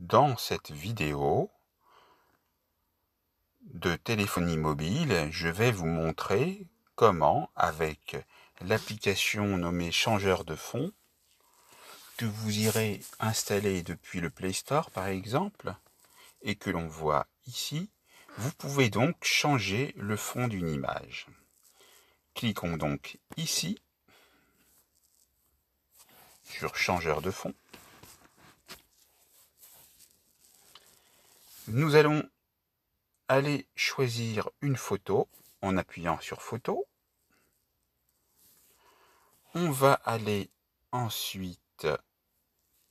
dans cette vidéo de téléphonie mobile, je vais vous montrer comment avec l'application nommée changeur de fond que vous irez installer depuis le Play Store par exemple et que l'on voit ici, vous pouvez donc changer le fond d'une image. Cliquons donc ici sur changeur de fond Nous allons aller choisir une photo en appuyant sur photo. On va aller ensuite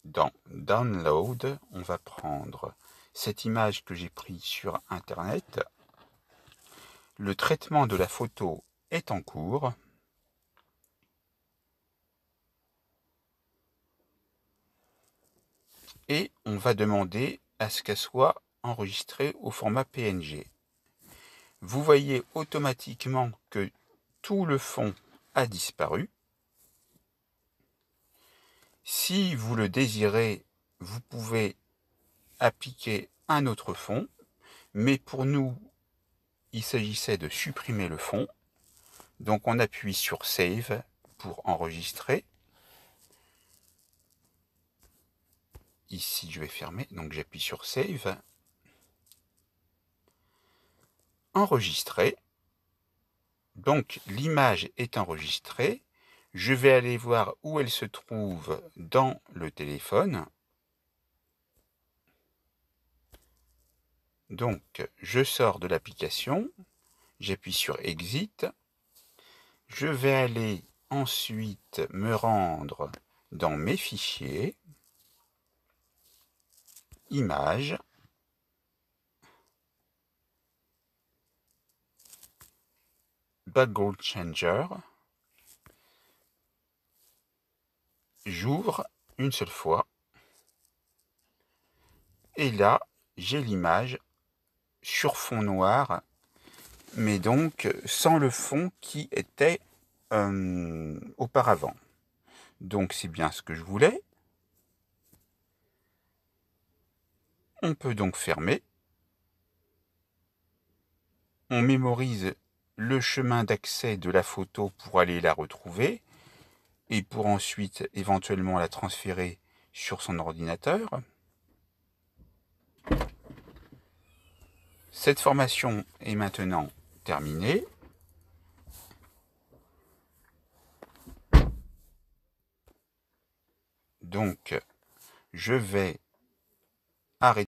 dans Download. On va prendre cette image que j'ai prise sur Internet. Le traitement de la photo est en cours. Et on va demander à ce qu'elle soit enregistré au format PNG. Vous voyez automatiquement que tout le fond a disparu. Si vous le désirez, vous pouvez appliquer un autre fond, mais pour nous, il s'agissait de supprimer le fond. Donc on appuie sur Save pour enregistrer. Ici, je vais fermer, donc j'appuie sur Save enregistrer. Donc l'image est enregistrée. Je vais aller voir où elle se trouve dans le téléphone. Donc je sors de l'application, j'appuie sur Exit. Je vais aller ensuite me rendre dans mes fichiers, images, The Gold Changer, j'ouvre une seule fois. Et là, j'ai l'image sur fond noir, mais donc sans le fond qui était euh, auparavant. Donc c'est bien ce que je voulais. On peut donc fermer. On mémorise le chemin d'accès de la photo pour aller la retrouver et pour ensuite éventuellement la transférer sur son ordinateur. Cette formation est maintenant terminée. Donc, je vais arrêter.